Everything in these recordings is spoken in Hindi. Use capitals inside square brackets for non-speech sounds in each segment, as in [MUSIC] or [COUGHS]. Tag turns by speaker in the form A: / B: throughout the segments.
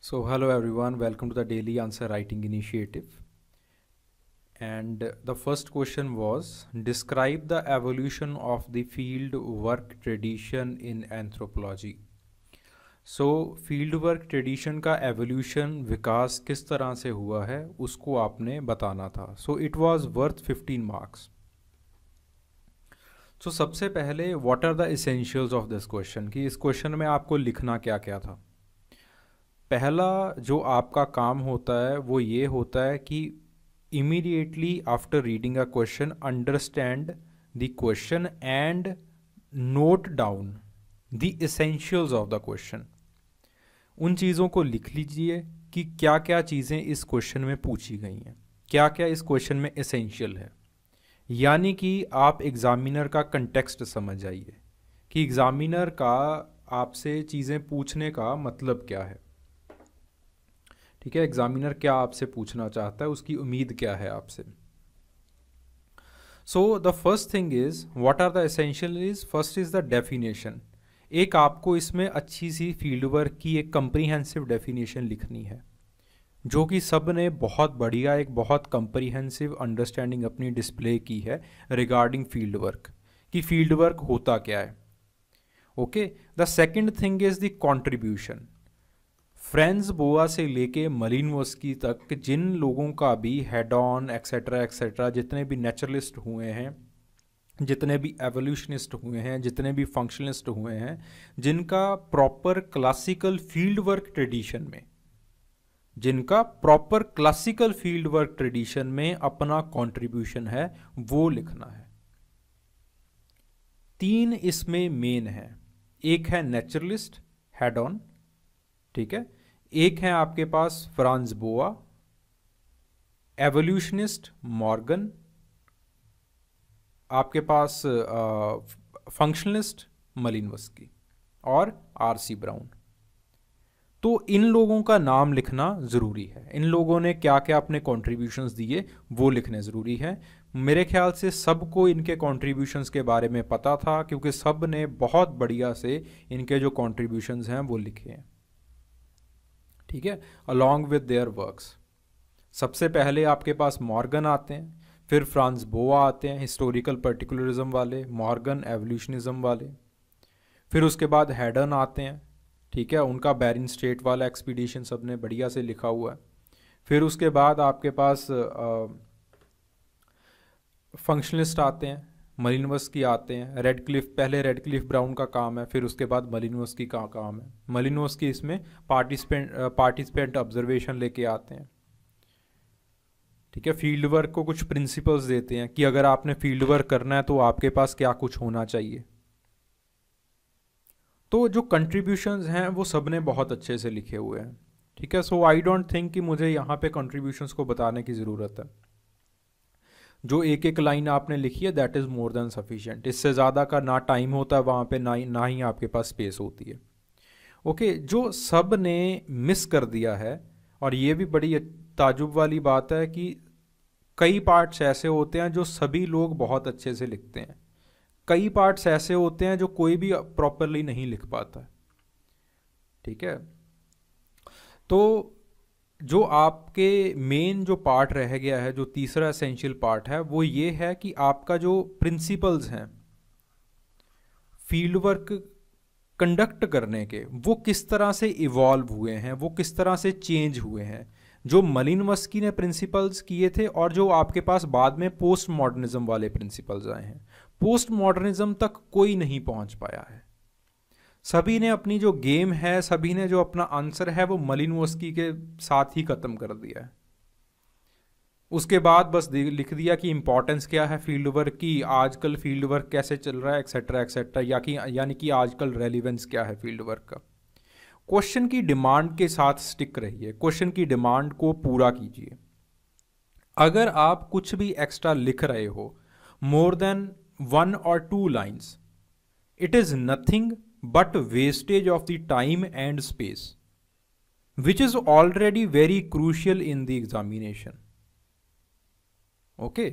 A: So hello everyone, welcome to the daily answer writing initiative. And the first question was describe the evolution of the field work tradition in anthropology. So field work tradition का एवोल्यूशन विकास किस तरह से हुआ है उसको आपने बताना था so it was worth 15 marks so सबसे पहले what are the essentials of this question कि इस क्वेश्चन में आपको लिखना क्या क्या था पहला जो आपका काम होता है वो ये होता है कि immediately after reading a question understand the question and note down the essentials of the question उन चीज़ों को लिख लीजिए कि क्या क्या चीज़ें इस क्वेश्चन में पूछी गई हैं क्या क्या इस क्वेश्चन में इसेंशियल है यानी कि आप एग्ज़ामिनर का कंटेक्स्ट समझ जाइए कि एग्ज़ामिनर का आपसे चीज़ें पूछने का मतलब क्या है ठीक है एग्ज़ामिनर क्या आपसे पूछना चाहता है उसकी उम्मीद क्या है आपसे so the first thing is what are the essential is first is the definition एक आपको इसमें अच्छी सी फील्ड वर्क की एक कंप्रीहेंसिव डेफिनेशन लिखनी है जो कि सब ने बहुत बढ़िया एक बहुत कंप्रीहेंसिव अंडरस्टैंडिंग अपनी डिस्प्ले की है रिगार्डिंग फील्ड वर्क कि फील्ड वर्क होता क्या है okay the second thing is the contribution Franz Boas से लेके मलिन वस्की तक जिन लोगों का भी ऑन एक्सेट्रा एक्सेट्रा जितने भी नेचुरलिस्ट हुए हैं जितने भी एवोल्यूशनिस्ट हुए हैं जितने भी फंक्शनलिस्ट हुए हैं जिनका proper classical field work tradition में जिनका proper classical field work tradition में अपना कंट्रीब्यूशन है वो लिखना है तीन इसमें मेन है एक है नेचुरलिस्ट हेड ऑन ठीक है एक है आपके पास फ्रांस बोआ एवोल्यूशनिस्ट मॉर्गन आपके पास फंक्शनलिस्ट मलिनवस्की और आर सी ब्राउन तो इन लोगों का नाम लिखना ज़रूरी है इन लोगों ने क्या क्या अपने कॉन्ट्रीब्यूशंस दिए वो लिखने ज़रूरी है मेरे ख्याल से सबको इनके कॉन्ट्रीब्यूशंस के बारे में पता था क्योंकि सब ने बहुत बढ़िया से इनके जो कॉन्ट्रीब्यूशंस हैं वो लिखे हैं ठीक है अलॉन्ग विद देयर वर्क्स सबसे पहले आपके पास मॉर्गन आते हैं फिर फ्रांस बोवा आते हैं हिस्टोरिकल पर्टिकुलरिज्म वाले मॉर्गन एवोल्यूशनिज्म वाले फिर उसके बाद हैडन आते हैं ठीक है उनका बैरिन स्टेट वाला एक्सपीडिशन सब ने बढ़िया से लिखा हुआ है फिर उसके बाद आपके पास फंक्शनलिस्ट आते हैं की आते हैं रेड क्लिफ पहले रेड क्लिफ ब्राउन का काम है फिर उसके बाद की का काम है की इसमें पार्टिसिपेंट पार्टिसिपेंट ऑब्जर्वेशन लेके आते हैं ठीक है फील्ड वर्क को कुछ प्रिंसिपल्स देते हैं कि अगर आपने फील्ड वर्क करना है तो आपके पास क्या कुछ होना चाहिए तो जो कंट्रीब्यूशंस हैं वो सब ने बहुत अच्छे से लिखे हुए हैं ठीक है सो आई डोंट थिंक कि मुझे यहाँ पे कंट्रीब्यूशंस को बताने की ज़रूरत है जो एक एक लाइन आपने लिखी है that is more than sufficient इससे ज़्यादा का ना टाइम होता है वहाँ पे ना ही ना ही आपके पास स्पेस होती है ओके okay, जो सब ने मिस कर दिया है और ये भी बड़ी ताजुब वाली बात है कि कई पार्ट्स ऐसे होते हैं जो सभी लोग बहुत अच्छे से लिखते हैं कई पार्ट्स ऐसे होते हैं जो कोई भी प्रॉपरली नहीं लिख पाता ठीक है तो जो आपके मेन जो पार्ट रह गया है जो तीसरा एसेंशियल पार्ट है वो ये है कि आपका जो प्रिंसिपल्स हैं फील्ड वर्क कंडक्ट करने के वो किस तरह से इवॉल्व हुए हैं वो किस तरह से चेंज हुए हैं जो मलिन वस्की ने प्रिंसिपल्स किए थे और जो आपके पास बाद में पोस्ट मॉडर्निज्म वाले प्रिंसिपल्स आए हैं पोस्ट मॉडर्निज्म तक कोई नहीं पहुंच पाया है सभी ने अपनी जो गेम है सभी ने जो अपना आंसर है वो मलिनोस्की के साथ ही ख़त्म कर दिया है उसके बाद बस लिख दिया कि इम्पोर्टेंस क्या है फील्ड वर्क की आजकल फील्ड वर्क कैसे चल रहा है एक्सेट्रा एक्सेट्रा या कि यानी कि आजकल रेलिवेंस क्या है फील्ड वर्क का क्वेश्चन की डिमांड के साथ स्टिक रहिए क्वेश्चन की डिमांड को पूरा कीजिए अगर आप कुछ भी एक्स्ट्रा लिख रहे हो मोर देन वन और two lines it is nothing but wastage of the time and space, which is already very crucial in the examination. Okay,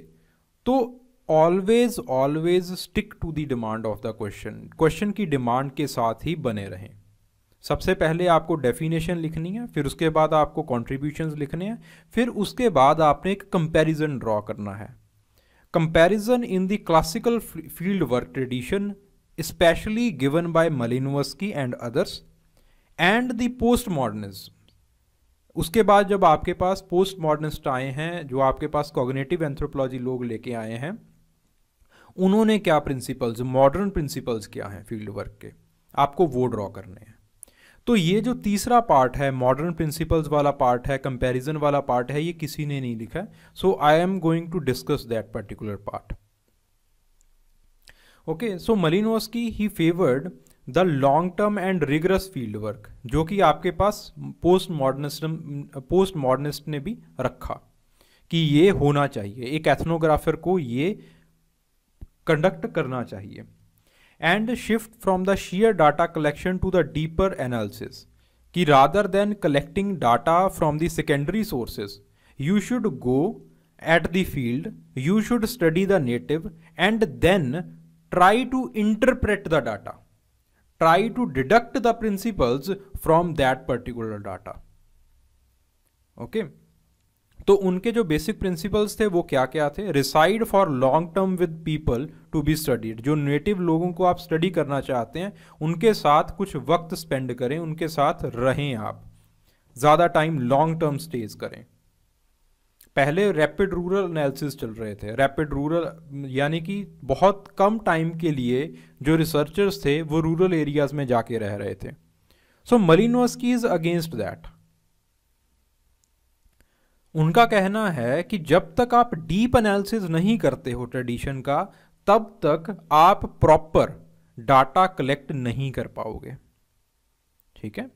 A: तो always always stick to the demand of the question question की डिमांड के साथ ही बने रहें सबसे पहले आपको डेफिनेशन लिखनी है फिर उसके बाद आपको कॉन्ट्रीब्यूशन लिखने हैं फिर उसके बाद आपने एक कंपैरिजन ड्रॉ करना है comparison in the classical field work tradition especially given by Malinowski and others, and the postmodernism. उसके बाद जब आपके पास पोस्ट मॉडर्निस्ट आए हैं जो आपके पास कॉग्नेटिव एंथ्रोपोलॉजी लोग लेके आए हैं उन्होंने क्या प्रिंसिपल्स मॉडर्न प्रिंसिपल्स क्या हैं फील्ड वर्क के आपको वो ड्रॉ करने हैं तो ये जो तीसरा पार्ट है मॉडर्न प्रिंसिपल्स वाला पार्ट है कंपैरिजन वाला पार्ट है ये किसी ने नहीं लिखा है so I am going to discuss that particular part okay so Malinowski he favoured the long term and rigorous field work जो कि आपके पास पोस्ट मॉडर्निस्ट पोस्ट मॉडर्निस्ट ने भी रखा कि ये होना चाहिए एक एथनोग्राफर को ये कंडक्ट करना चाहिए and shift from the share data collection to the deeper analysis कि rather than collecting data from the secondary sources you should go at the field you should study the native and then try to interpret the data, try to deduct the principles from that particular data. Okay okay? तो उनके जो बेसिक प्रिंसिपल्स थे वो क्या क्या थे reside for long term with people to be studied जो नेटिव लोगों को आप स्टडी करना चाहते हैं उनके साथ कुछ वक्त स्पेंड करें उनके साथ रहें आप ज़्यादा टाइम लॉन्ग टर्म स्टेज करें पहले रैपिड रूरल एनालिसिस चल रहे थे रैपिड रूरल यानी कि बहुत कम टाइम के लिए जो रिसर्चर्स थे वो रूरल एरियाज में जाके रह रहे थे so Malinowski is against that उनका कहना है कि जब तक आप डीप एनालिसिस नहीं करते हो ट्रेडिशन का तब तक आप प्रॉपर डाटा कलेक्ट नहीं कर पाओगे ठीक है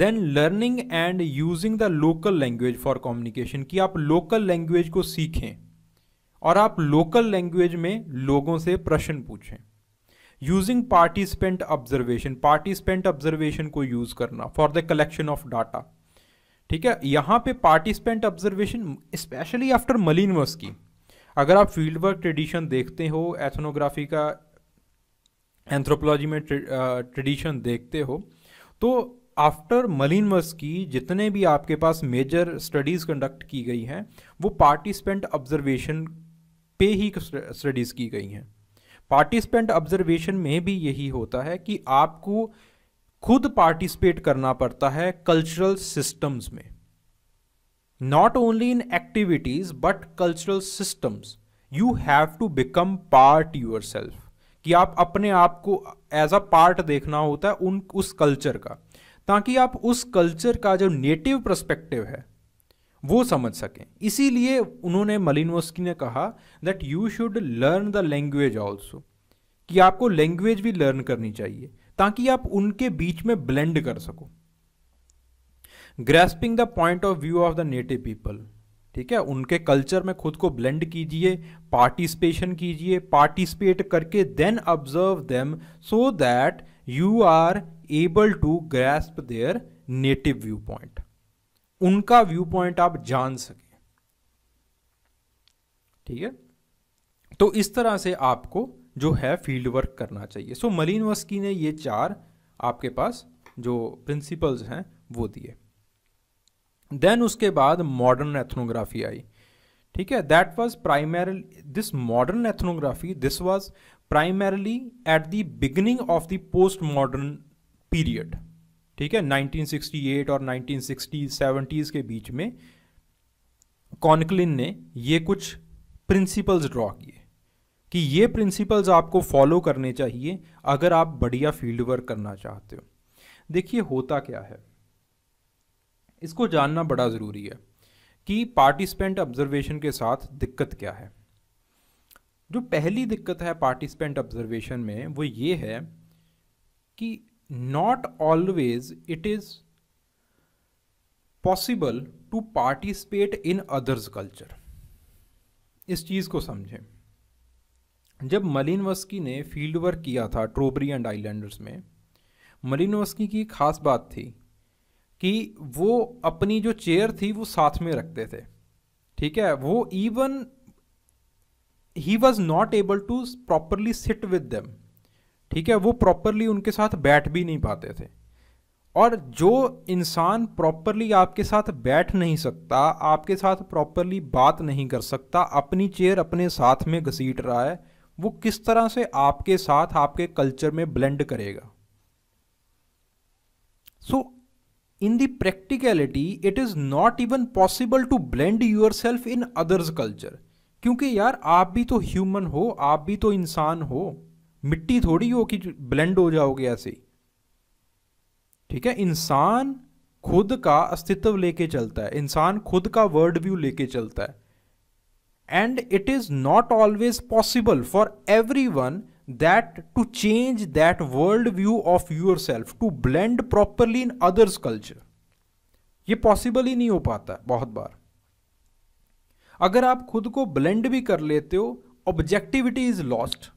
A: then learning and using the local language for communication कि आप लोकल लैंग्वेज को सीखें और आप लोकल लैंग्वेज में लोगों से प्रश्न पूछें using participant observation participant observation को यूज करना for the collection of data ठीक है यहाँ पे participant observation specially after Malinowski की अगर आप फील्ड वर्क ट्रेडिशन देखते हो एथनोग्राफी का एंथ्रोपोलॉजी में ट्रेडिशन देखते हो तो आफ्टर मलिनवर्स की जितने भी आपके पास मेजर स्टडीज़ कंडक्ट की गई हैं वो पार्टिसिपेंट ऑब्जर्वेशन पे ही स्टडीज़ की गई हैं पार्टिसिपेंट ऑब्जर्वेशन में भी यही होता है कि आपको खुद पार्टिसिपेट करना पड़ता है कल्चरल सिस्टम्स में not only in activities but cultural systems you have to become part yourself कि आप अपने आप को एज अ पार्ट देखना होता है उन उस कल्चर का ताकि आप उस कल्चर का जो नेटिव प्रस्पेक्टिव है वो समझ सकें इसीलिए उन्होंने मलिनोस्की ने कहा that you should learn the language also कि आपको लैंग्वेज भी लर्न करनी चाहिए ताकि आप उनके बीच में ब्लेंड कर सको grasping the point of view of the native people ठीक है उनके कल्चर में खुद को ब्लेंड कीजिए पार्टिसिपेशन कीजिए पार्टिसिपेट करके then observe them so that you are able to grasp their native view point उनका व्यू पॉइंट आप जान सके ठीक है तो इस तरह से आपको जो है फील्ड वर्क करना चाहिए सो मलिन वस्की ने ये चार आपके पास जो प्रिंसिपल्स हैं वो दिए देन उसके बाद मॉडर्न एथनोग्राफी आई ठीक है that was primarily this modern ethnography this was primarily at the beginning of the post modern period ठीक है 1968 और 1960 70s के बीच में कॉनक्लिन ने ये कुछ प्रिंसिपल्स ड्रॉ किए कि ये प्रिंसिपल्स आपको फॉलो करने चाहिए अगर आप बढ़िया फील्ड वर्क करना चाहते हो देखिए होता क्या है इसको जानना बड़ा ज़रूरी है कि पार्टिसिपेंट ऑब्जर्वेशन के साथ दिक्कत क्या है जो पहली दिक्कत है पार्टिसिपेंट ऑब्जर्वेशन में वो ये है कि not always it is possible to participate in others culture इस चीज़ को समझें जब मलिनवस्की ने फील्ड वर्क किया था ट्रोबरी एंड आइलैंडर्स में मलिनवस्की की खास बात थी कि वो अपनी जो चेयर थी वो साथ में रखते थे ठीक है वो even he was not able to properly sit with them ठीक है वो प्रॉपरली उनके साथ बैठ भी नहीं पाते थे और जो इंसान प्रॉपरली आपके साथ बैठ नहीं सकता आपके साथ प्रॉपरली बात नहीं कर सकता अपनी चेयर अपने साथ में घसीट रहा है वो किस तरह से आपके साथ आपके कल्चर में ब्लेंड करेगा so in the practicality it is not even possible to blend yourself in others culture क्योंकि यार आप भी तो ह्यूमन हो आप भी तो इंसान हो मिट्टी थोड़ी हो कि ब्लेंड हो जाओगे ऐसे ही ठीक है इंसान खुद का अस्तित्व लेके चलता है इंसान खुद का वर्ल्ड व्यू लेके चलता है and it is not always possible for everyone that to change that world view of yourself to blend properly in others culture ये पॉसिबल ही नहीं हो पाता बहुत बार अगर आप खुद को ब्लेंड भी कर लेते हो ऑब्जेक्टिविटी इज लॉस्ट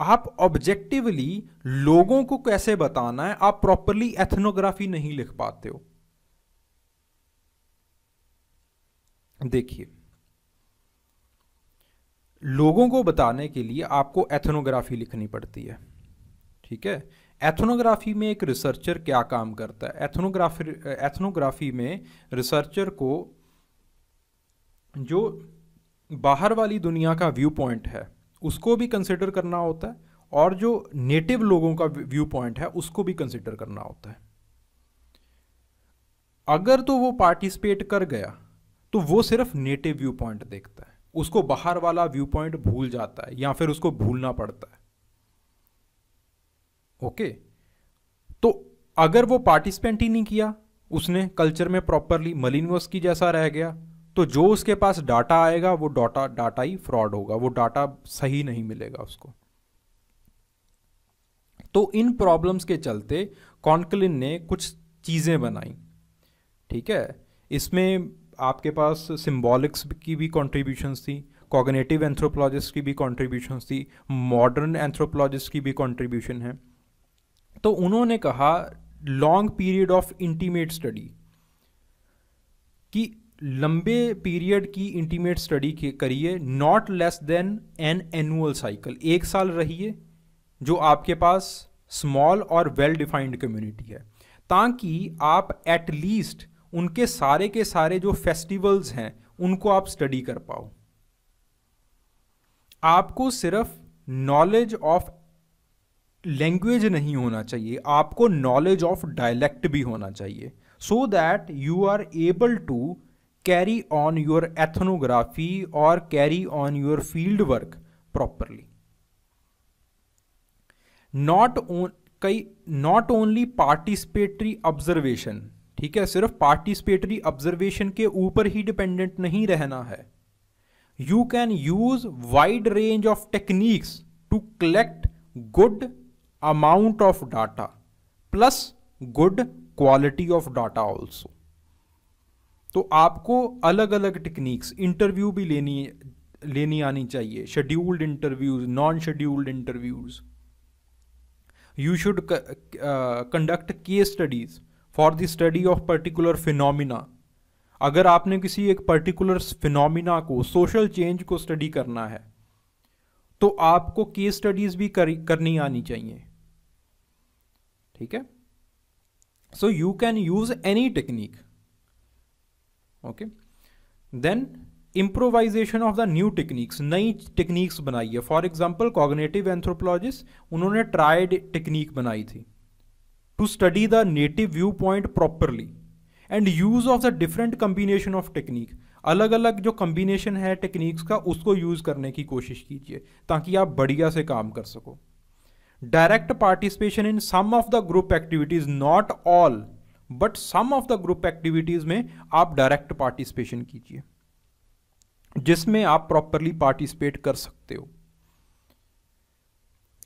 A: आप ऑब्जेक्टिवली लोगों को कैसे बताना है आप प्रॉपरली एथनोग्राफी नहीं लिख पाते हो देखिए लोगों को बताने के लिए आपको एथनोग्राफी लिखनी पड़ती है ठीक है एथनोग्राफी में एक रिसर्चर क्या काम करता है एथनोग्राफी एथनोग्राफी में रिसर्चर को जो बाहर वाली दुनिया का व्यू पॉइंट है उसको भी कंसिडर करना होता है और जो नेटिव लोगों का व्यू पॉइंट है उसको भी कंसिडर करना होता है अगर तो वो पार्टिसिपेट कर गया तो वो सिर्फ नेटिव व्यू पॉइंट देखता है उसको बाहर वाला व्यू पॉइंट भूल जाता है या फिर उसको भूलना पड़ता है ओके तो अगर वो पार्टिसिपेंट ही नहीं किया उसने कल्चर में प्रॉपरली मलिनवस की जैसा रह गया तो जो उसके पास डाटा आएगा वो डाटा डाटा ही फ्रॉड होगा वो डाटा सही नहीं मिलेगा उसको तो इन प्रॉब्लम्स के चलते कॉन्कलिन ने कुछ चीज़ें बनाई ठीक है इसमें आपके पास सिम्बॉलिक्स की भी कॉन्ट्रीब्यूशंस थी कॉगनेटिव एंथ्रोपोलॉजिस्ट की भी कॉन्ट्रीब्यूशंस थी मॉडर्न एंथ्रोपोलॉजिस्ट की भी कॉन्ट्रीब्यूशन है तो उन्होंने कहा long period of intimate study कि लंबे पीरियड की इंटीमेट स्टडी करिए not less than an annual cycle एक साल रहिए जो आपके पास स्मॉल और वेल डिफाइंड कम्युनिटी है ताकि आप एटलीस्ट उनके सारे के सारे जो फेस्टिवल्स हैं उनको आप स्टडी कर पाओ आपको सिर्फ नॉलेज ऑफ लैंग्वेज नहीं होना चाहिए आपको नॉलेज ऑफ डायलैक्ट भी होना चाहिए so that you are able to carry on your ethnography और carry on your field work properly not own कई नॉट ओनली पार्टिसिपेटरी ऑब्जर्वेशन ठीक है सिर्फ पार्टिसिपेटरी ऑब्जर्वेशन के ऊपर ही डिपेंडेंट नहीं रहना है you can use wide range of techniques to collect good amount of data plus good quality of data also तो आपको अलग अलग टेक्निक्स इंटरव्यू भी लेनी लेनी आनी चाहिए scheduled interviews non scheduled interviews you should conduct case studies for the study of particular phenomena अगर आपने किसी एक पर्टिकुलर फिनोमिना को सोशल चेंज को स्टडी करना है तो आपको केस स्टडीज भी कर, करनी आनी चाहिए ठीक है so you can use any technique okay then improvisation of the new techniques नई टेक्निक्स बनाई है फॉर एग्जाम्पल कॉग्नेटिव एंथ्रोपोलॉजिस्ट उन्होंने ट्राइड टेक्निक बनाई थी to study the native view point properly and use of the different combination of technique अलग अलग जो कम्बिनेशन है टेक्निक्स का उसको यूज करने की कोशिश कीजिए ताकि आप बढ़िया से काम कर सको direct participation in some of the group activities not all but some of the group activities में आप डायरेक्ट पार्टिसिपेशन कीजिए जिसमें आप प्रॉपरली पार्टिसिपेट कर सकते हो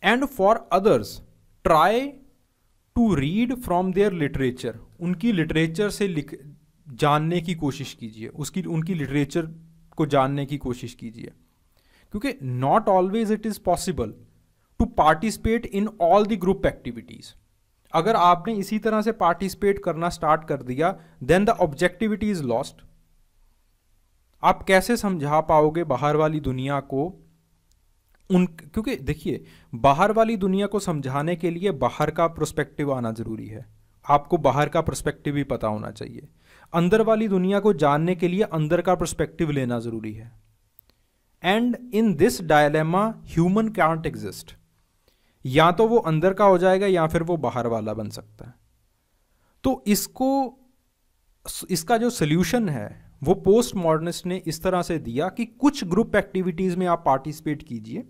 A: and for others try to read from their literature उनकी लिटरेचर से लिख जानने की कोशिश कीजिए उसकी उनकी लिटरेचर को जानने की कोशिश कीजिए क्योंकि not always it is possible to participate in all the group activities अगर आपने इसी तरह से पार्टिसिपेट करना स्टार्ट कर दिया then the objectivity is lost आप कैसे समझा पाओगे बाहर वाली दुनिया को उन क्योंकि देखिए बाहर वाली दुनिया को समझाने के लिए बाहर का प्रोस्पेक्टिव आना ज़रूरी है आपको बाहर का प्रोस्पेक्टिव भी पता होना चाहिए अंदर वाली दुनिया को जानने के लिए अंदर का प्रोस्पेक्टिव लेना ज़रूरी है and in this dilemma human can't exist या तो वो अंदर का हो जाएगा या फिर वो बाहर वाला बन सकता है तो इसको इसका जो सोल्यूशन है वो पोस्ट मॉडर्निस्ट ने इस तरह से दिया कि कुछ ग्रुप एक्टिविटीज़ में आप पार्टिसिपेट कीजिए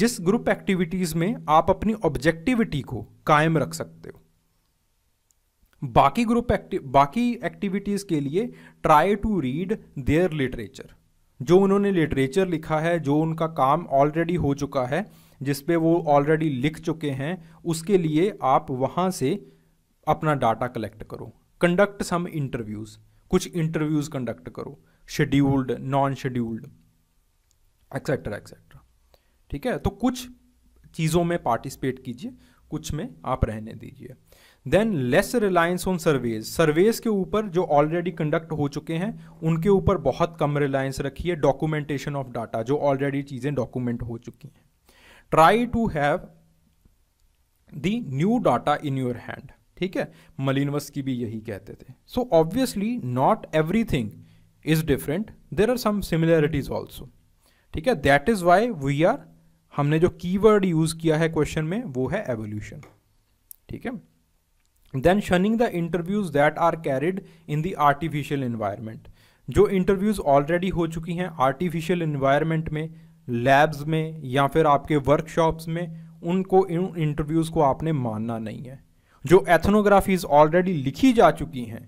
A: जिस ग्रुप एक्टिविटीज़ में आप अपनी ऑब्जेक्टिविटी को कायम रख सकते हो बाकी ग्रुप एक्टिव बाकी एक्टिविटीज़ के लिए try to read their literature जो उन्होंने लिटरेचर लिखा है जो उनका काम ऑलरेडी हो चुका है जिस पे वो ऑलरेडी लिख चुके हैं उसके लिए आप वहाँ से अपना डाटा कलेक्ट करो कंडक्ट सम इंटरव्यूज़ कुछ इंटरव्यूज़ कंडक्ट करो scheduled non scheduled etcetera etcetera ठीक है तो कुछ चीज़ों में पार्टिसिपेट कीजिए कुछ में आप रहने दीजिए then less reliance on surveys surveys के ऊपर जो ऑलरेडी कंडक्ट हो चुके हैं उनके ऊपर बहुत कम रिलायंस रखिए डॉक्यूमेंटेशन ऑफ डाटा जो ऑलरेडी चीज़ें डॉक्यूमेंट हो चुकी हैं try to have the new data in your hand ठीक है मलिनवस की भी यही कहते थे so obviously not everything is different there are some similarities also ठीक है that is why we are हमने जो कीवर्ड यूज किया है क्वेश्चन में वो है एवोल्यूशन ठीक है then shunning the interviews that are carried in the artificial environment जो इंटरव्यूज ऑलरेडी हो चुकी हैं आर्टिफिशियल इन्वायरमेंट में लैब्स में या फिर आपके वर्कशॉप्स में उनको इन इंटरव्यूज़ को आपने मानना नहीं है जो एथनोग्राफीज ऑलरेडी लिखी जा चुकी हैं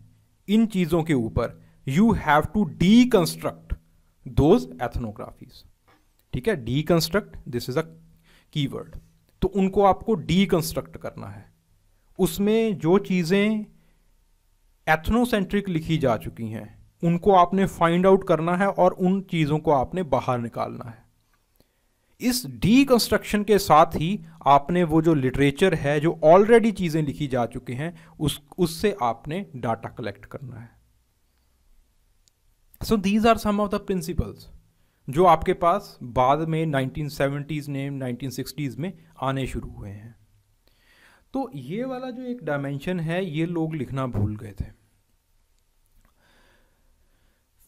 A: इन चीज़ों के ऊपर you have to deconstruct those ethnographies ठीक है deconstruct this is a keyword तो उनको आपको डी कंस्ट्रक्ट करना है उसमें जो चीज़ें एथनोसेंट्रिक लिखी जा चुकी हैं उनको आपने फाइंड आउट करना है और उन चीज़ों को आपने बाहर निकालना है इस डीकंस्ट्रक्शन के साथ ही आपने वो जो लिटरेचर है जो ऑलरेडी चीज़ें लिखी जा चुकी हैं उस उससे आपने डाटा कलेक्ट करना है so these are some of the principles जो आपके पास बाद में 1970s ने 1960s में आने शुरू हुए हैं तो ये वाला जो एक डायमेंशन है ये लोग लिखना भूल गए थे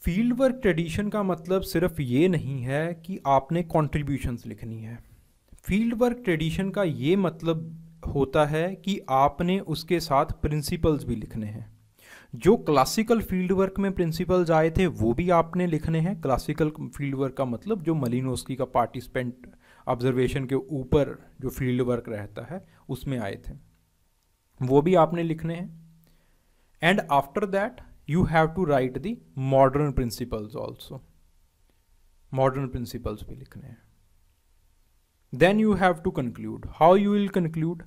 A: फील्ड वर्क ट्रेडिशन का मतलब सिर्फ ये नहीं है कि आपने कॉन्ट्रीब्यूशंस लिखनी है फील्ड वर्क ट्रेडिशन का ये मतलब होता है कि आपने उसके साथ प्रिंसिपल्स भी लिखने हैं जो क्लासिकल फील्ड वर्क में प्रिंसिपल्स आए थे वो भी आपने लिखने हैं क्लासिकल फील्ड वर्क का मतलब जो मलिनोस्की का पार्टिसिपेंट ऑब्जर्वेशन के ऊपर जो फील्ड वर्क रहता है उसमें आए थे वो भी आपने लिखने हैं and after that you have to write the modern principles also modern principles भी लिखने हैं then you have to conclude how you will conclude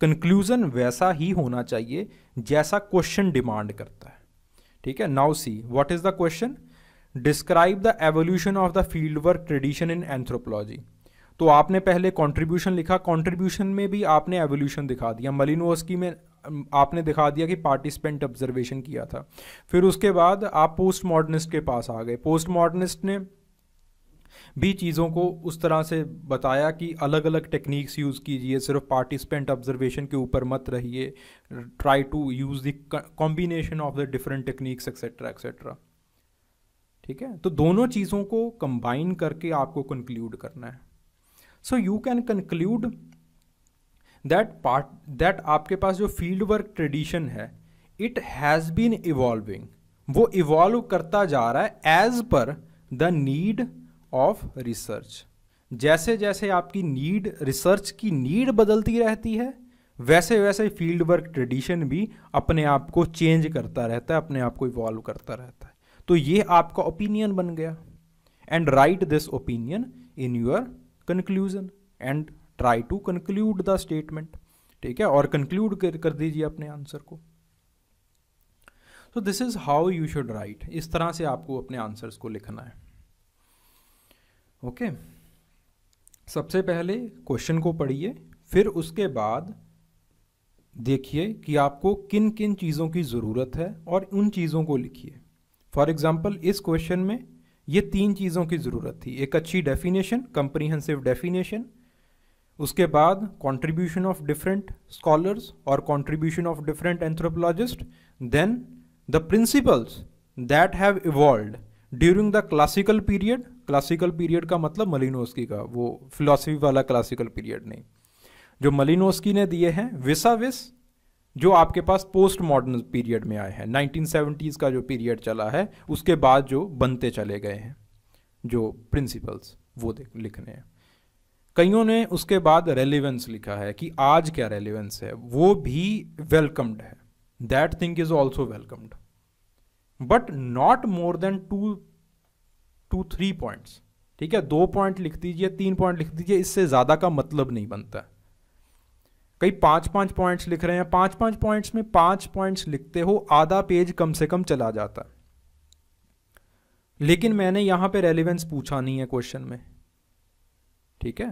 A: conclusion वैसा ही होना चाहिए जैसा क्वेश्चन डिमांड करता है ठीक है now see what is the question describe the evolution of the field work tradition in anthropology तो आपने पहले कॉन्ट्रीब्यूशन लिखा कॉन्ट्रीब्यूशन में भी आपने एवोल्यूशन दिखा दिया मलिनोस्की में आपने दिखा दिया कि पार्टिसिपेंट ऑब्जर्वेशन किया था फिर उसके बाद आप पोस्ट मॉडर्निस्ट के पास आ गए पोस्ट मॉडर्निस्ट ने भी चीज़ों को उस तरह से बताया कि अलग अलग टेक्निक्स यूज़ कीजिए सिर्फ पार्टिसिपेंट ऑब्जर्वेशन के ऊपर मत रहिए try to use the combination of the different techniques etcetera etcetera ठीक है तो दोनों चीज़ों को कंबाइन करके आपको कंक्लूड करना है so you can conclude that part that आपके पास जो फील्ड वर्क ट्रेडिशन है इट हैज़ बीन इवॉल्विंग वो इवॉल्व करता जा रहा है as per the need of research जैसे जैसे आपकी नीड रिसर्च की नीड बदलती रहती है वैसे वैसे फील्ड वर्क ट्रेडिशन भी अपने आप को चेंज करता रहता है अपने आप को इवॉल्व करता रहता है तो ये आपका ओपिनियन बन गया and write this opinion in your conclusion and try to conclude the statement ठीक है और कंक्लूड कर, कर दीजिए अपने आंसर को so this is how you should write इस तरह से आपको अपने आंसर्स को लिखना है ओके okay? सबसे पहले क्वेश्चन को पढ़िए फिर उसके बाद देखिए कि आपको किन किन चीज़ों की ज़रूरत है और उन चीज़ों को लिखिए फॉर एग्ज़ाम्पल इस क्वेश्चन में ये तीन चीज़ों की ज़रूरत थी एक अच्छी डेफिनेशन कंप्रीहेंसिव डेफिनेशन उसके बाद कंट्रीब्यूशन ऑफ डिफरेंट स्कॉलर्स और contribution of different anthropologist then the principles that have evolve during the classical period classical period का मतलब मलिनोस्की का वो फिलासफी वाला क्लासिकल पीरियड नहीं जो मलिनोस्की ने दिए हैं विसाविस जो आपके पास पोस्ट मॉडर्न पीरियड में आए हैं 1970s का जो पीरियड चला है उसके बाद जो बनते चले गए हैं जो प्रिंसिपल्स वो लिखने हैं कईयों ने उसके बाद रेलिवेंस लिखा है कि आज क्या रेलिवेंस है वो भी वेलकम्ड है that thing is also welcomed but not more than two two three points ठीक है दो पॉइंट लिख दीजिए तीन पॉइंट लिख दीजिए इससे ज़्यादा का मतलब नहीं बनता है कई पांच पांच पॉइंट्स लिख रहे हैं पांच पांच पॉइंट्स में पांच पॉइंट्स लिखते हो आधा पेज कम से कम चला जाता है लेकिन मैंने यहां पे रेलिवेंस पूछा नहीं है क्वेश्चन में ठीक है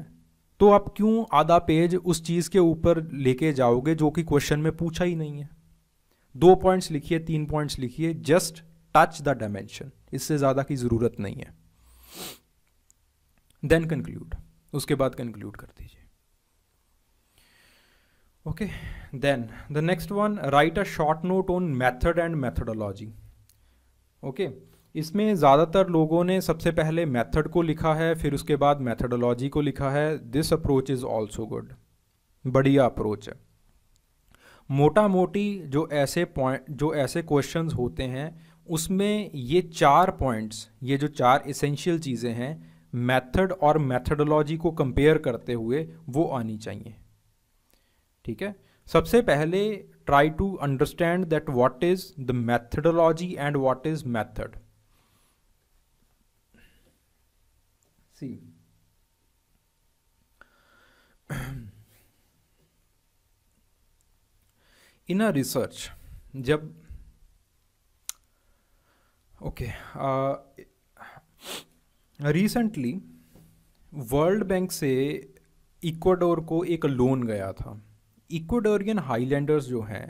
A: तो आप क्यों आधा पेज उस चीज़ के ऊपर लेके जाओगे जो कि क्वेश्चन में पूछा ही नहीं है दो पॉइंट्स लिखिए तीन पॉइंट्स लिखिए जस्ट टच द डायमेंशन इससे ज़्यादा की ज़रूरत नहीं है देन कंक्लूड उसके बाद कंक्लूड कर दीजिए okay then the next one write a short note on method and methodology okay इसमें ज़्यादातर लोगों ने सबसे पहले मेथड को लिखा है फिर उसके बाद मेथडोलॉजी को लिखा है this approach is also good बढ़िया अप्रोच है मोटा मोटी जो ऐसे पॉइंट जो ऐसे क्वेश्चंस होते हैं उसमें ये चार पॉइंट्स ये जो चार इसेंशियल चीज़ें हैं मेथड और मेथडोलॉजी को कंपेयर करते हुए वो आनी चाहिए ठीक है सबसे पहले try to understand that what is the methodology and what is method see in a research जब ओके रिसेंटली वर्ल्ड बैंक से इक्वाडोर को एक लोन गया था इक्वाडोरियन हाईलैंडर्स जो हैं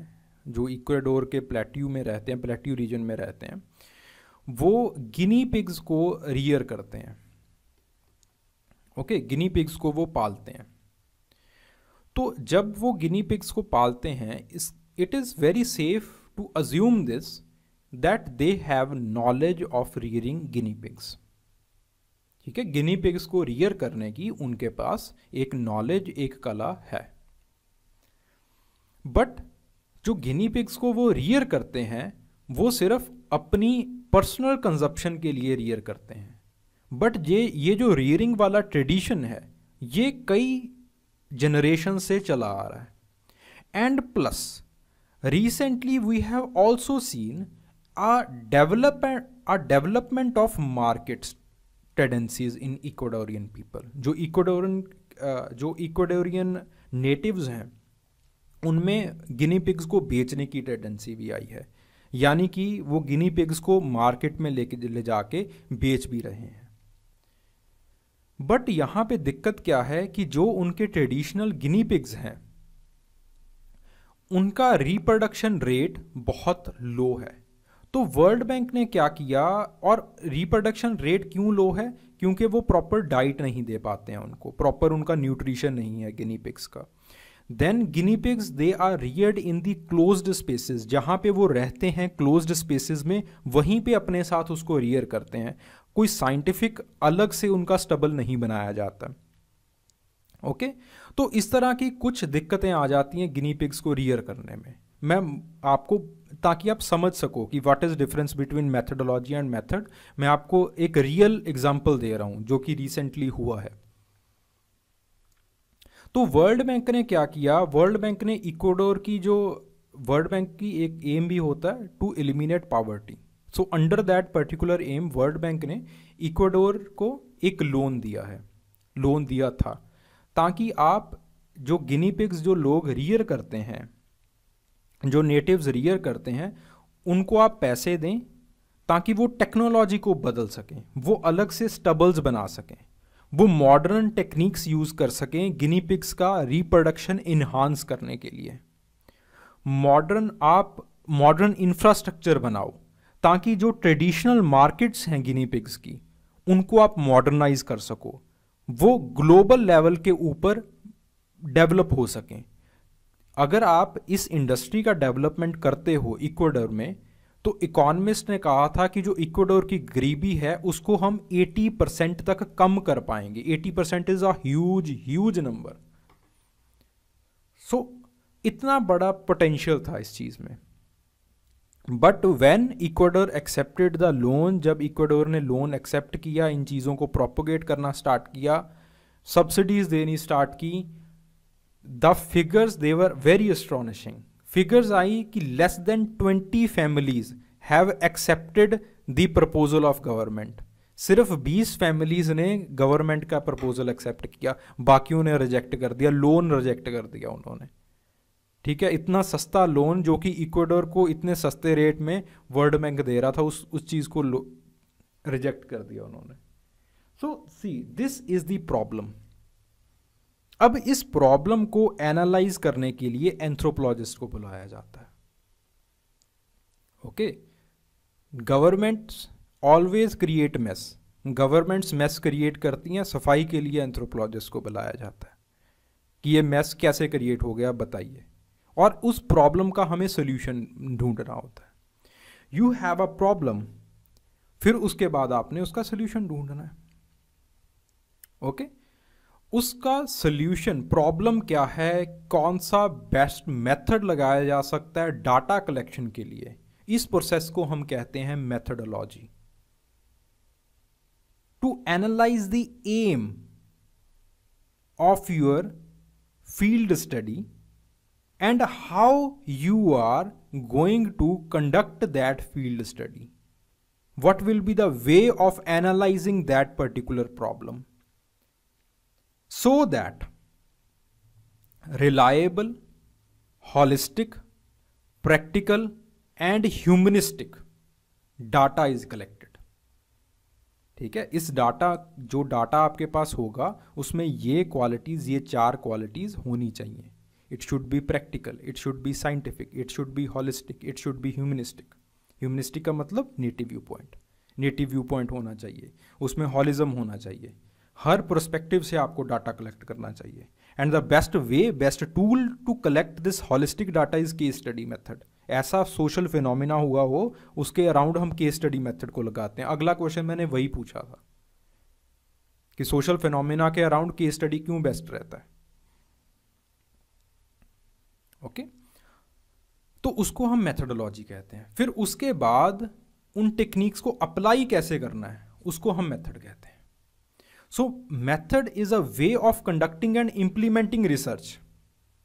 A: जो इक्वाडोर के प्लेट्यू में रहते हैं प्लेट्यू रीजन में रहते हैं वो गिनी पिग्स को रियर करते हैं ओके गिनी पिग्स को वो पालते हैं तो जब वो गिनी पिग्स को पालते हैं इस it is very safe to assume this that they have knowledge of rearing guinea pigs ठीक है गिनी पिग्स को रियर करने की उनके पास एक नॉलेज एक कला है बट जो गिनी पिग्स को वो रियर करते हैं वो सिर्फ अपनी पर्सनल कंजप्शन के लिए रियर करते हैं बट ये ये जो रियरिंग वाला ट्रेडिशन है ये कई जनरेशन से चला आ रहा है and plus recently we have also seen a develop a development of markets tendencies in Ecuadorian people जो इक्वाडोरियन uh, जो इक्वाडोरियन नेटिव्स हैं उनमें गिनी पिग्स को बेचने की टेंडेंसी भी आई है यानी कि वो गिनी पिग्स को मार्केट में लेके ले जाके बेच भी रहे हैं बट यहाँ पे दिक्कत क्या है कि जो उनके ट्रेडिशनल गिनी पिग्स हैं उनका रिप्रोडक्शन रेट बहुत लो है तो वर्ल्ड बैंक ने क्या किया और रिप्रोडक्शन रेट क्यों लो है क्योंकि वो प्रॉपर डाइट नहीं दे पाते हैं उनको प्रॉपर उनका न्यूट्रिशन नहीं है गिनी पिग्स का then guinea pigs they are reared in the closed spaces जहाँ पे वो रहते हैं क्लोज्ड स्पेसिस में वहीं पे अपने साथ उसको रियर करते हैं कोई साइंटिफिक अलग से उनका स्टबल नहीं बनाया जाता ओके okay? तो इस तरह की कुछ दिक्कतें आ जाती हैं गिनी पिग्स को रियर करने में मैं आपको ताकि आप समझ सको कि what is difference between methodology and method मैं आपको एक रियल एग्जांपल दे रहा हूँ जो कि रिसेंटली हुआ है तो वर्ल्ड बैंक ने क्या किया वर्ल्ड बैंक ने इक्वाडोर की जो वर्ल्ड बैंक की एक एम भी होता है to eliminate poverty so under that particular aim World Bank ने इक्वाडोर को एक लोन दिया है लोन दिया था ताकि आप जो गिनी पिग्स जो लोग रियर करते हैं जो नेटिव्स रियर करते हैं उनको आप पैसे दें ताकि वो टेक्नोलॉजी को बदल सकें वो अलग से स्टबल्स बना सकें वो मॉडर्न टेक्निक्स यूज़ कर सकें गिनी पिक्स का रिप्रोडक्शन इन्हांस करने के लिए मॉडर्न आप मॉडर्न इंफ्रास्ट्रक्चर बनाओ ताकि जो ट्रेडिशनल मार्केट्स हैं गिनी की उनको आप मॉडर्नाइज कर सको वो ग्लोबल लेवल के ऊपर डेवलप हो सकें अगर आप इस इंडस्ट्री का डेवलपमेंट करते हो इक्वाडोर में तो इकोनमिस्ट ने कहा था कि जो इक्वाडोर की गरीबी है उसको हम 80 परसेंट तक कम कर पाएंगे 80 percent is huge huge number so इतना बड़ा पोटेंशियल था इस चीज़ में but when Ecuador accepted the loan जब इक्वाडोर ने लोन एक्सेप्ट किया इन चीज़ों को प्रोपोगेट करना स्टार्ट किया सब्सिडीज देनी स्टार्ट की the figures they were very astonishing figures आई कि less than twenty families have accepted the proposal of government सिर्फ 20 फैमिलीज ने गवर्नमेंट का प्रपोजल एक्सेप्ट किया बाकियों ने रिजेक्ट कर दिया लोन रिजेक्ट कर दिया उन्होंने ठीक है इतना सस्ता लोन जो कि इक्वेडोर को इतने सस्ते रेट में वर्ल्ड बैंक दे रहा था उस उस चीज़ को रिजेक्ट कर दिया उन्होंने so see this is the problem अब इस प्रॉब्लम को एनालाइज करने के लिए एंथ्रोपोलॉजिस्ट को बुलाया जाता है okay governments always create mess governments mess create करती हैं सफाई के लिए एंथ्रोपोलॉजिस्ट को बुलाया जाता है कि ये मेस कैसे क्रिएट हो गया बताइए और उस प्रॉब्लम का हमें सोल्यूशन ढूंढना होता है यू हैव अ प्रॉब्लम फिर उसके बाद आपने उसका सोल्यूशन ढूंढना है ओके okay? उसका सोल्यूशन प्रॉब्लम क्या है कौन सा बेस्ट मेथड लगाया जा सकता है डाटा कलेक्शन के लिए इस प्रोसेस को हम कहते हैं methodology to analyse the aim of your field study and how you are going to conduct that field study what will be the way of analysing that particular problem so that reliable, holistic, practical, and humanistic data is collected ठीक है इस डाटा जो डाटा आपके पास होगा उसमें ये क्वालिटीज़ ये चार क्वालिटीज़ होनी चाहिए it should be practical it should be scientific it should be holistic it should be humanistic humanistic का मतलब native view point native view point होना चाहिए उसमें हॉलिज्म होना चाहिए हर प्रोस्पेक्टिव से आपको डाटा कलेक्ट करना चाहिए and the best way best tool to collect this holistic data is case study method ऐसा सोशल फिनोमिना हुआ हो उसके अराउंड हम केस स्टडी मेथड को लगाते हैं अगला क्वेश्चन मैंने वही पूछा था कि सोशल फिनोमिना के अराउंड केस स्टडी क्यों बेस्ट रहता है ओके तो उसको हम मेथडोलॉजी कहते हैं फिर उसके बाद उन टेक्निक्स को अप्लाई कैसे करना है उसको हम मेथड कहते हैं so method is a way of conducting and implementing research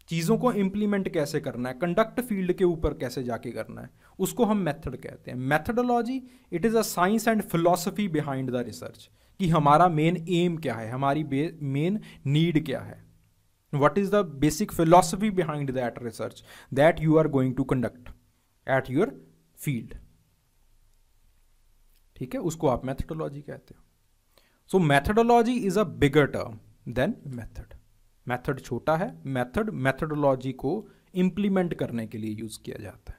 A: चीज़ों को इम्प्लीमेंट कैसे करना है कंडक्ट फील्ड के ऊपर कैसे जाके करना है उसको हम मेथड कहते हैं methodology it is a science and philosophy behind the research कि हमारा मेन एम क्या है हमारी मेन नीड क्या है what is the basic philosophy behind that research that you are going to conduct at your field ठीक है उसको आप मैथडोलॉजी कहते हो so methodology is a bigger term than method method छोटा है मैथड मैथडोलॉजी को इम्प्लीमेंट करने के लिए यूज किया जाता है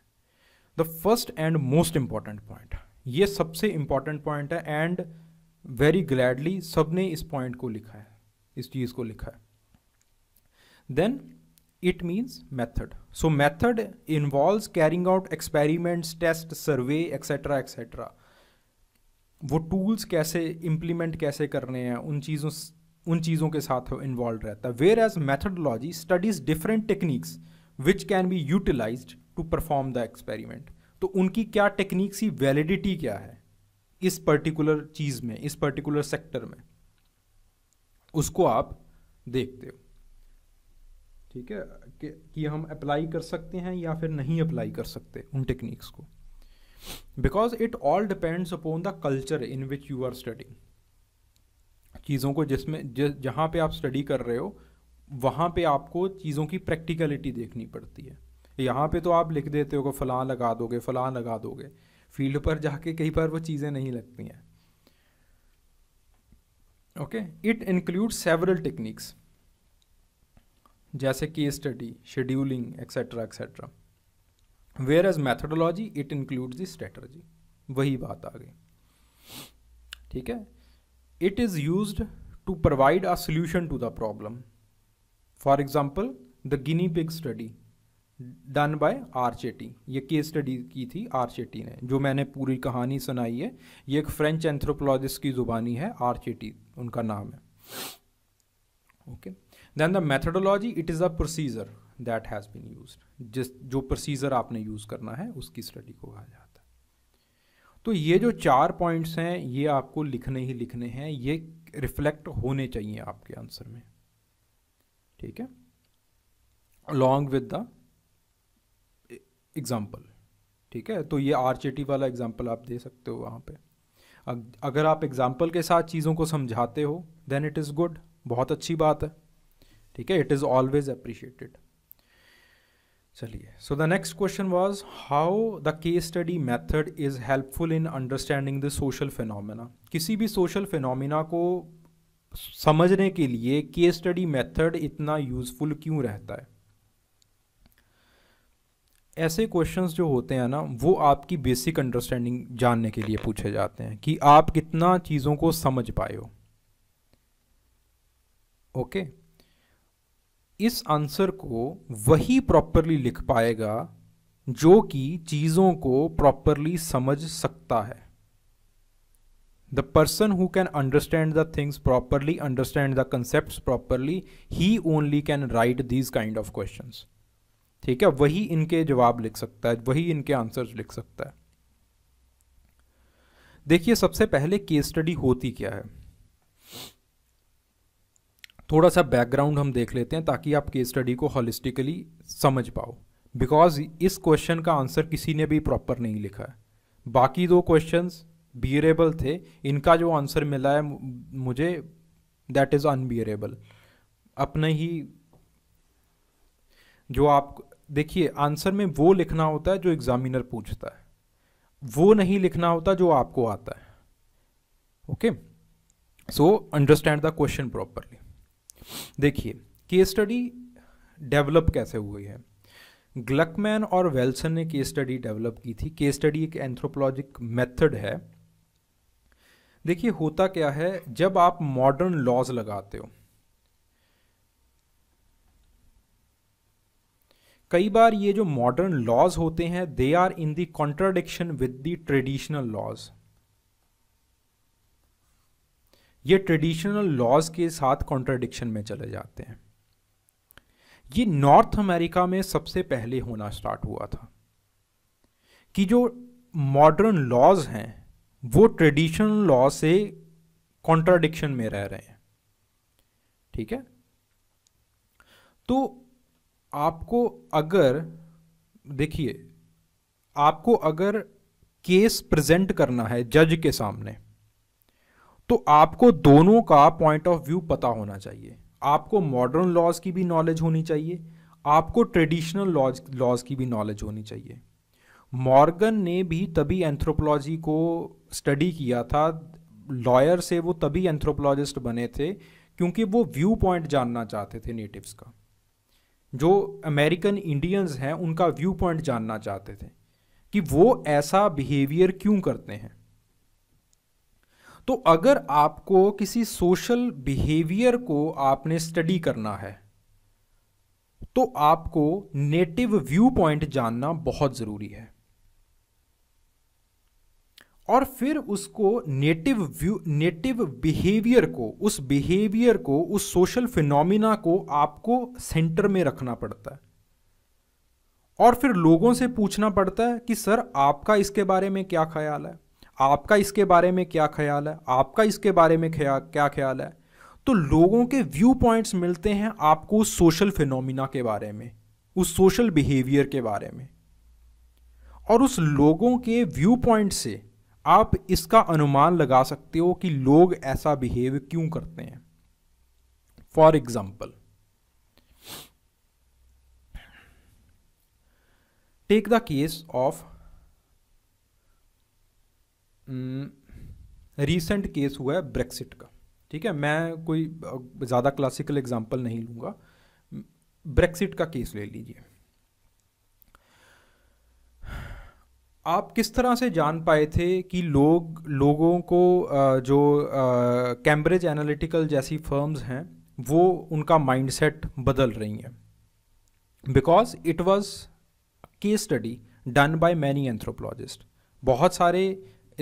A: the first and most important point ये सबसे इंपॉर्टेंट पॉइंट है एंड वेरी ग्लैडली सबने इस पॉइंट को लिखा है इस चीज को लिखा है then it means method so method involve carrying out experiments test survey etcetera etcetera वो टूल्स कैसे इम्प्लीमेंट कैसे करने हैं उन चीज़ों उन चीज़ों के साथ इन्वॉल्व रहता है whereas methodology studies different techniques which can be utilise to perform the experiment तो उनकी क्या टेक्निक्स की वैलिडिटी क्या है इस पर्टिकुलर चीज़ में इस पर्टिकुलर सेक्टर में उसको आप देखते हो ठीक है कि, कि हम अप्लाई कर सकते हैं या फिर नहीं अप्लाई कर सकते उन टेक्निक्स को because it all depends upon the culture in which you are studying चीज़ों को जिसमें जिस जहाँ पे आप स्टडी कर रहे हो वहाँ पे आपको चीज़ों की प्रैक्टिकलिटी देखनी पड़ती है यहाँ पे तो आप लिख देते हो कि फ़लाँ लगा दोगे फ़लाँ लगा दोगे फील्ड पर जाके कई बार वो चीज़ें नहीं लगती हैं okay it include several techniques जैसे case study scheduling etcetera etcetera whereas methodology it include the strategy वही बात आ गई ठीक है it is use to provide a solution to the problem for example the guinea pig study done by R Chetty ये केस स्टडी की थी आर चेटी ने जो मैंने पूरी कहानी सुनाई है ये एक फ्रेंच एंथ्रोपोलॉजिस्ट की ज़ुबानी है आर चेटी उनका नाम है okay then the methodology it is a procedure that has been use जिस जो प्रोसीजर आपने यूज़ करना है उसकी स्टडी को कहा जाता है तो ये जो चार पॉइंट्स हैं ये आपको लिखने ही लिखने हैं ये रिफ्लेक्ट होने चाहिए आपके आंसर में ठीक है अलॉन्ग विद द एग्ज़ाम्पल ठीक है तो ये आर वाला एग्ज़ाम्पल आप दे सकते हो वहाँ पे अगर आप एग्ज़ाम्पल के साथ चीज़ों को समझाते हो देन इट इज़ गुड बहुत अच्छी बात है ठीक है इट इज़ ऑलवेज अप्रिशिएटेड चलिए so the next question was how the case study method is helpful in understanding the social phenomena किसी भी सोशल फिनोमिना को समझने के लिए केस स्टडी मैथड इतना यूज़फुल क्यों रहता है ऐसे क्वेश्चंस जो होते हैं ना वो आपकी बेसिक अंडरस्टैंडिंग जानने के लिए पूछे जाते हैं कि आप कितना चीज़ों को समझ पाए हो ओके okay? इस आंसर को वही प्रॉपरली लिख पाएगा जो कि चीजों को प्रॉपरली समझ सकता है the person who can understand the things properly understand the concept properly ही only can write these kind of question ठीक है वही इनके जवाब लिख सकता है वही इनके आंसर लिख सकता है देखिए सबसे पहले केस स्टडी होती क्या है थोड़ा सा बैकग्राउंड हम देख लेते हैं ताकि आप केस स्टडी को हॉलिस्टिकली समझ पाओ बिकॉज इस क्वेश्चन का आंसर किसी ने भी प्रॉपर नहीं लिखा है बाकी दो क्वेश्चन बियरेबल थे इनका जो आंसर मिला है मुझे दैट इज़ अनबियरेबल अपने ही जो आप देखिए आंसर में वो लिखना होता है जो एग्जामिनर पूछता है वो नहीं लिखना होता जो आपको आता है okay so understand the question properly देखिए केस स्टडी डेवलप कैसे हुई है ग्लकमैन और वेल्सन ने केस स्टडी डेवलप की थी केस स्टडी एक एंथ्रोपोलॉजिक मेथड है देखिए होता क्या है जब आप मॉडर्न लॉज लगाते हो कई बार ये जो मॉडर्न लॉज होते हैं they are in the contradiction with the traditional laws ये ट्रेडिशनल लॉज के साथ कॉन्ट्राडिक्शन में चले जाते हैं ये नॉर्थ अमेरिका में सबसे पहले होना स्टार्ट हुआ था कि जो मॉडर्न लॉज हैं वो ट्रेडिशनल लॉ से कॉन्ट्राडिक्शन में रह रहे हैं ठीक है तो आपको अगर देखिए आपको अगर केस प्रेजेंट करना है जज के सामने तो आपको दोनों का पॉइंट ऑफ व्यू पता होना चाहिए आपको मॉडर्न लॉज की भी नॉलेज होनी चाहिए आपको ट्रेडिशनल लॉज लॉज की भी नॉलेज होनी चाहिए मॉर्गन ने भी तभी एंथ्रोपोलॉजी को स्टडी किया था लॉयर से वो तभी एंथ्रोपोलॉजिस्ट बने थे क्योंकि वो व्यू पॉइंट जानना चाहते थे नेटिव्स का जो अमेरिकन इंडियंस हैं उनका व्यू पॉइंट जानना चाहते थे कि वो ऐसा बिहेवियर क्यों करते हैं तो अगर आपको किसी सोशल बिहेवियर को आपने स्टडी करना है तो आपको नेटिव व्यू पॉइंट जानना बहुत ज़रूरी है और फिर उसको नेटिव व्यू नेटिव बिहेवियर को उस बिहेवियर को उस सोशल फिनोमिना को आपको सेंटर में रखना पड़ता है और फिर लोगों से पूछना पड़ता है कि सर आपका इसके बारे में क्या ख्याल है आपका इसके बारे में क्या ख्याल है आपका इसके बारे में ख्या, क्या ख्याल है तो लोगों के व्यू पॉइंट्स मिलते हैं आपको उस सोशल फिनोमिना के बारे में उस सोशल बिहेवियर के बारे में और उस लोगों के व्यू पॉइंट से आप इसका अनुमान लगा सकते हो कि लोग ऐसा बिहेव क्यों करते हैं for example take the case of recent hmm, case हुआ है ब्रेक्सिट का ठीक है मैं कोई ज़्यादा क्लासिकल एग्जांपल नहीं लूँगा ब्रेक्सिट का केस ले लीजिए आप किस तरह से जान पाए थे कि लोग लोगों को जो कैम्ब्रिज एनालिटिकल जैसी फर्म्स हैं वो उनका माइंडसेट बदल रही हैं because it was case study done by many anthropologist बहुत सारे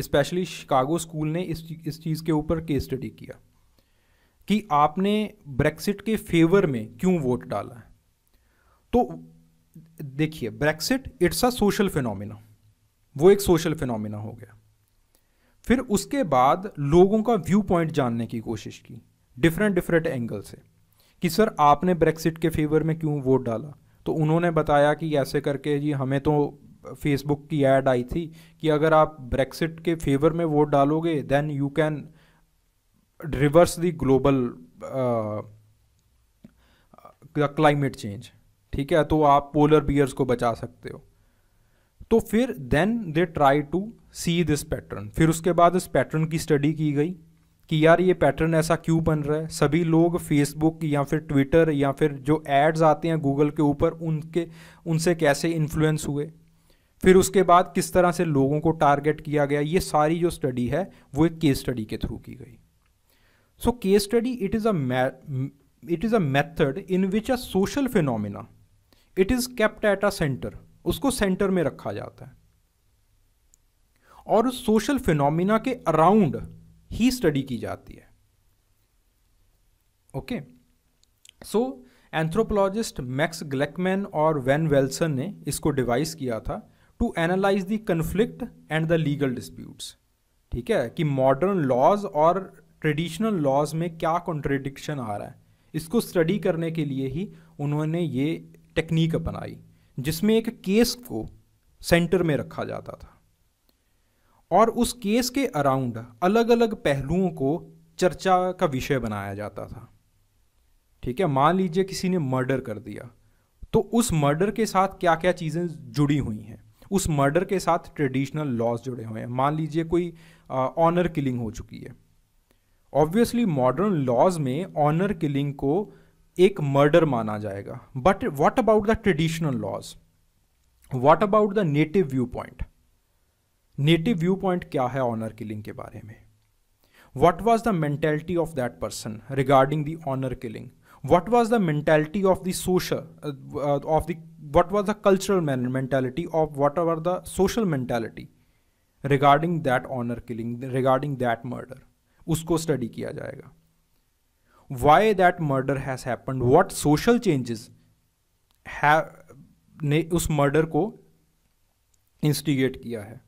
A: स्पेशली शिकागो स्कूल ने इस इस चीज़ के ऊपर केस स्टडी किया कि आपने ब्रेक्सिट के फेवर में क्यों वोट डाला है तो देखिए Brexit it's a social phenomena वो एक सोशल फिनोमिना हो गया फिर उसके बाद लोगों का व्यू पॉइंट जानने की कोशिश की डिफरेंट डिफरेंट एंगल से कि सर आपने ब्रेक्सिट के फेवर में क्यों वोट डाला तो उन्होंने बताया कि ऐसे करके जी हमें तो फेसबुक की एड आई थी कि अगर आप ब्रेक्सिट के फेवर में वोट डालोगे then you can reverse the global climate change ठीक है तो आप पोलर बियर्स को बचा सकते हो तो फिर then they try to see this pattern फिर उसके बाद इस पैटर्न की स्टडी की गई कि यार ये पैटर्न ऐसा क्यों बन रहा है सभी लोग फेसबुक या फिर ट्विटर या फिर जो एड्स आते हैं गूगल के ऊपर उनके उनसे कैसे इन्फ्लुएंस हुए फिर उसके बाद किस तरह से लोगों को टारगेट किया गया ये सारी जो स्टडी है वो एक केस स्टडी के थ्रू की गई so case study it is a it is a method in which a social phenomena it is kept at a centre उसको सेंटर में रखा जाता है और उस सोशल फिनोमिना के अराउंड ही स्टडी की जाती है okay so anthropologist Max Gluckman और वेन वेल्सन ने इसको डिवाइस किया था to analyse the conflict and the legal disputes ठीक है कि मॉडर्न लॉज और ट्रेडिशनल लॉज में क्या कॉन्ट्रेडिक्शन आ रहा है इसको स्टडी करने के लिए ही उन्होंने ये टेक्निक अपनाई जिसमें एक केस को सेंटर में रखा जाता था और उस केस के अराउंड अलग अलग पहलुओं को चर्चा का विषय बनाया जाता था ठीक है मान लीजिए किसी ने मर्डर कर दिया तो उस मर्डर के साथ क्या क्या चीज़ें जुड़ी हुई हैं उस मर्डर के साथ ट्रेडिशनल लॉज जुड़े हुए हैं मान लीजिए कोई ऑनर किलिंग हो चुकी है ऑब्वियसली मॉडर्न लॉज में ऑनर किलिंग को एक मर्डर माना जाएगा but what about the traditional laws what about the native view point native view point क्या है ऑनर किलिंग के बारे में what was the mentality of that person regarding the honour killing what was the mentality of the social of the what was the cultural man- mentality of what were the social mentality regarding that honor killing regarding that murder उसको स्टडी किया जाएगा why that murder has happened what social changes है ने उस मर्डर को इंस्टिगेट किया है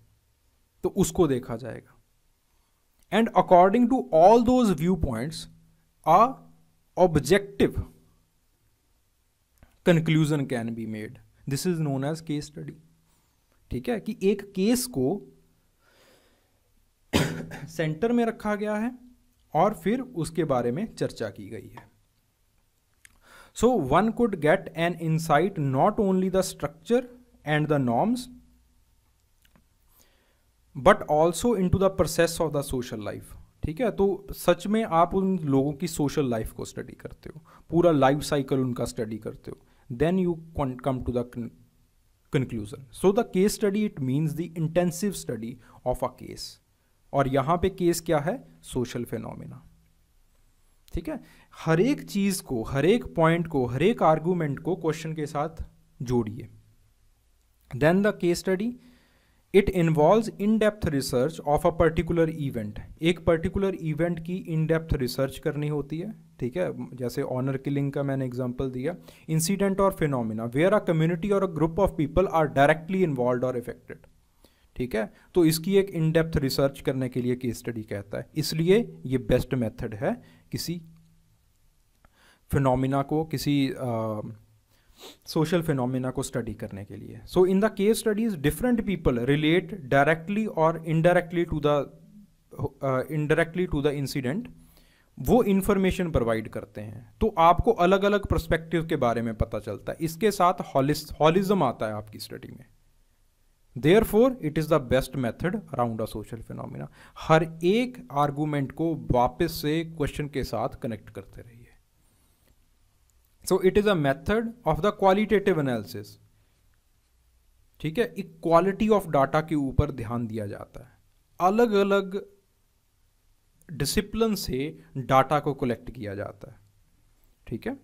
A: तो उसको देखा जाएगा and according to all those view points a objective conclusion can be made this is known as case study ठीक है कि एक केस को सेंटर [COUGHS] में रखा गया है और फिर उसके बारे में चर्चा की गई है so one could get an insight not only the structure and the norms but also into the process of the social life ठीक है तो सच में आप उन लोगों की सोशल लाइफ को स्टडी करते हो पूरा लाइफ साइकिल उनका स्टडी करते हो then you come to the con conclusion so the case study it means the intensive study of a case और यहाँ पे केस क्या है सोशल फेनोमिना ठीक है हर एक चीज को हर एक पॉइंट को हर एक आर्गुमेंट को क्वेश्चन के साथ जोड़िए then the case study it involve in depth research of a particular event एक पर्टिकुलर इवेंट की इन डेप्थ रिसर्च करनी होती है ठीक है जैसे ऑनर किलिंग का मैंने एग्जाम्पल दिया इंसिडेंट और फिनोमिना वेयर अ कम्युनिटी और a group of people are directly involve और इफेक्टेड ठीक है तो इसकी एक इन डेप्थ रिसर्च करने के लिए की स्टडी कहता है इसलिए ये बेस्ट मेथड है किसी फिनोमिना को किसी सोशल फिनोमिना को स्टडी करने के लिए so in the case studies different people relate directly और indirectly to the indirectly to the incident वो इन्फॉर्मेशन प्रोवाइड करते हैं तो आपको अलग अलग परस्पेक्टिव के बारे में पता चलता है इसके साथ हॉलिज्म आता है आपकी स्टडी में therefore it is the best method around a social phenomena हर एक आर्गूमेंट को वापस से क्वेश्चन के साथ कनेक्ट करते रहिए so it is a method of the qualitative analysis ठीक है इक्वालिटी ऑफ डाटा के ऊपर ध्यान दिया जाता है अलग अलग डिसिप्लिन से डाटा को कलेक्ट किया जाता है ठीक है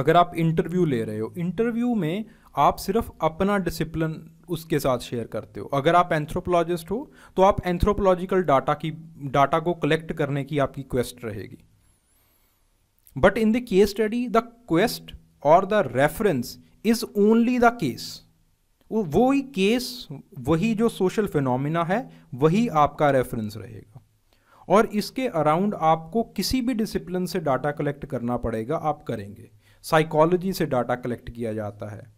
A: अगर आप इंटरव्यू ले रहे हो इंटरव्यू में आप सिर्फ अपना डिसिप्लिन उसके साथ शेयर करते हो अगर आप एंथ्रोपोलॉजिस्ट हो तो आप एंथ्रोपोलॉजिकल डाटा की डाटा को कलेक्ट करने की आपकी क्वेस्ट रहेगी but in the case study the quest और the reference is only the case वो वही केस वही जो सोशल फिनोमिना है वही आपका रेफरेंस रहेगा और इसके अराउंड आपको किसी भी डिसिप्लिन से डाटा कलेक्ट करना पड़ेगा आप करेंगे साइकोलॉजी से डाटा कलेक्ट किया जाता है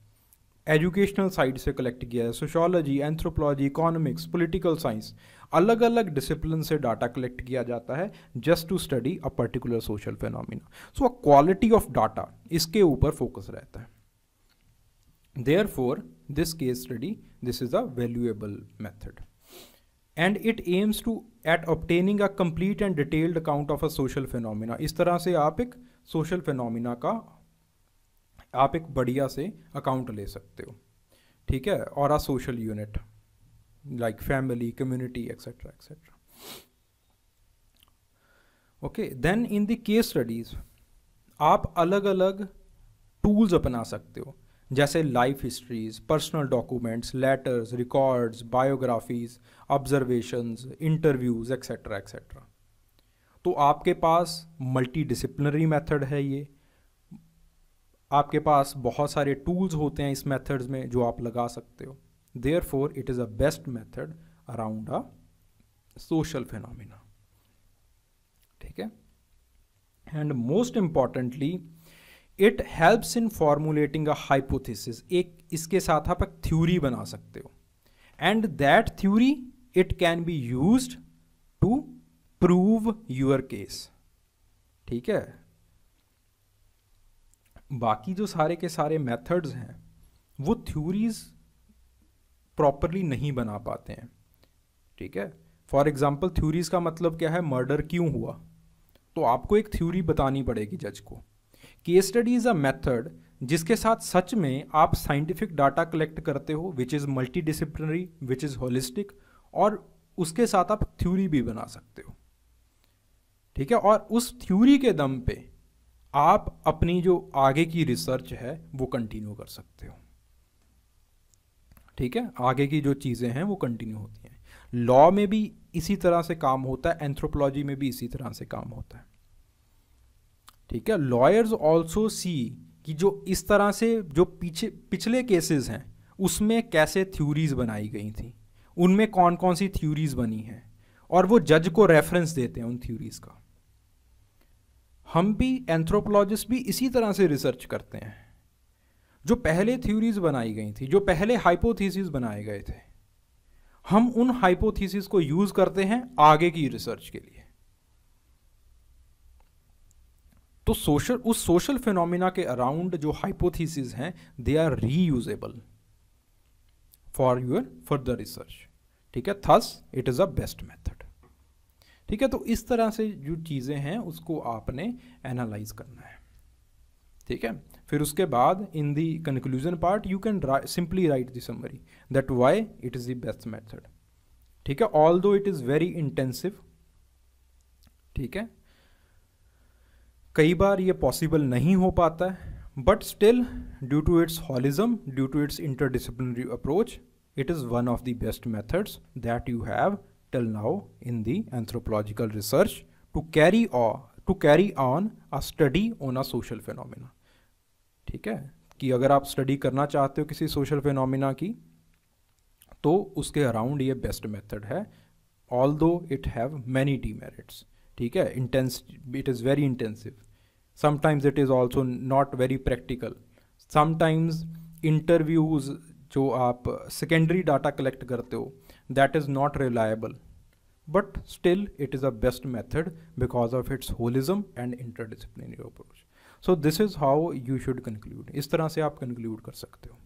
A: एजुकेशनल साइड से कलेक्ट किया है sociology anthropology economics political science अलग अलग डिसिप्लिन से डाटा कलेक्ट किया जाता है just to study a particular social phenomena so a quality of data इसके ऊपर फोकस रहता है therefore this case study this is a valuable method and it aims to at obtaining a complete and detailed account of a social phenomena इस तरह से आप एक सोशल फिनोमिना का आप एक बढ़िया से अकाउंट ले सकते हो ठीक है और a social unit like family community etcetera etcetera okay then in the case studies आप अलग अलग टूल्स अपना सकते हो जैसे life histories personal documents letters records biographies observations interviews etcetera etcetera तो आपके पास मल्टी डिसिप्लिनरी मैथड है ये आपके पास बहुत सारे टूल्स होते हैं इस मैथड्स में जो आप लगा सकते हो therefore it is a best method around a social phenomena ठीक है and most importantly it helps in formulating a hypothesis एक इसके साथ आप एक थ्योरी बना सकते हो and that theory it can be use to prove your case ठीक है बाकी जो सारे के सारे मेथड्स हैं वो थ्योरीज प्रॉपरली नहीं बना पाते हैं ठीक है फॉर एग्जाम्पल थ्योरीज का मतलब क्या है मर्डर क्यों हुआ तो आपको एक थ्योरी बतानी पड़ेगी जज को case study is a method जिसके साथ सच में आप साइंटिफिक डाटा कलेक्ट करते हो which is multidisciplinary which is holistic और उसके साथ आप थ्योरी भी बना सकते हो ठीक है और उस थ्योरी के दम पे आप अपनी जो आगे की रिसर्च है वो कंटिन्यू कर सकते हो ठीक है आगे की जो चीज़ें हैं वो कंटिन्यू होती हैं लॉ में भी इसी तरह से काम होता है एंथ्रोपोलॉजी में भी इसी तरह से काम होता है ठीक है लॉयर्स ऑल्सो सी कि जो इस तरह से जो पीछे पिछले केसेस हैं उसमें कैसे थ्योरीज बनाई गई थी उनमें कौन कौन सी थ्योरीज बनी हैं और वो जज को रेफरेंस देते हैं उन थ्योरीज का हम भी एंथ्रोपोलॉजिस्ट भी इसी तरह से रिसर्च करते हैं जो पहले थ्योरीज बनाई गई थी जो पहले हाइपोथीसिस बनाए गए थे हम उन हाइपोथीसिस को यूज़ करते हैं आगे की रिसर्च के लिए तो सोशल उस सोशल फिनोमिना के अराउंड जो हाइपोथीसिस हैं they are reusable for your further research ठीक है thus it is a best method ठीक है तो इस तरह से जो चीज़ें हैं उसको आपने एनालाइज करना है ठीक है फिर उसके बाद in the conclusion part you can simply write the summary that why it is the best method ठीक है although it is very intensive ठीक है कई बार ये पॉसिबल नहीं हो पाता है but still due to its holism due to its interdisciplinary approach it is one of the best methods that you have till now in the anthropological research to carry to carry on a study on a social social ठीक है कि अगर आप स्टडी करना चाहते हो किसी सोशल फिनोमिना की तो उसके अराउंड ये बेस्ट मेथड है although it have many demerits ठीक है intense it is very intensive sometimes it is also not very practical sometimes interviews जो आप सेकेंडरी डाटा कलेक्ट करते हो that is not reliable but still it is a best method because of its holism and interdisciplinary approach so this is how you should conclude इस तरह से आप कंक्लूड कर सकते हो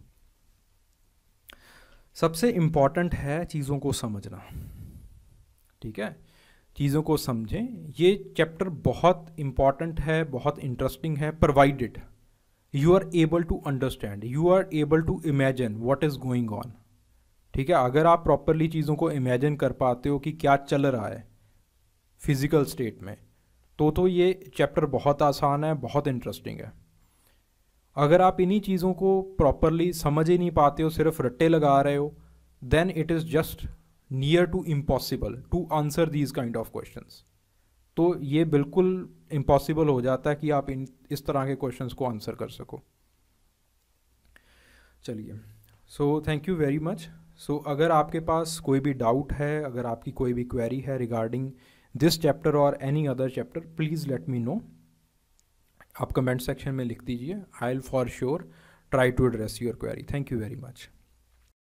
A: सबसे इम्पॉर्टेंट है चीज़ों को समझना ठीक है चीज़ों को समझें ये चैप्टर बहुत इम्पॉर्टेंट है बहुत इंटरेस्टिंग है provided you are able to understand you are able to imagine what is going on ठीक है अगर आप प्रॉपरली चीज़ों को इमेजिन कर पाते हो कि क्या चल रहा है फिज़िकल स्टेट में तो तो ये चैप्टर बहुत आसान है बहुत इंटरेस्टिंग है अगर आप इन्हीं चीज़ों को प्रॉपरली समझ ही नहीं पाते हो सिर्फ रट्टे लगा रहे हो then it is just near to impossible to answer these kind of question तो ये बिल्कुल इम्पॉसिबल हो जाता है कि आप इन इस तरह के क्वेश्चन को आंसर कर सको चलिए so thank you very much so अगर आपके पास कोई भी डाउट है अगर आपकी कोई भी क्वेरी है रिगार्डिंग दिस चैप्टर और any other chapter please let me know आप कमेंट सेक्शन में लिख दीजिए I'll for sure try to address your query thank you very much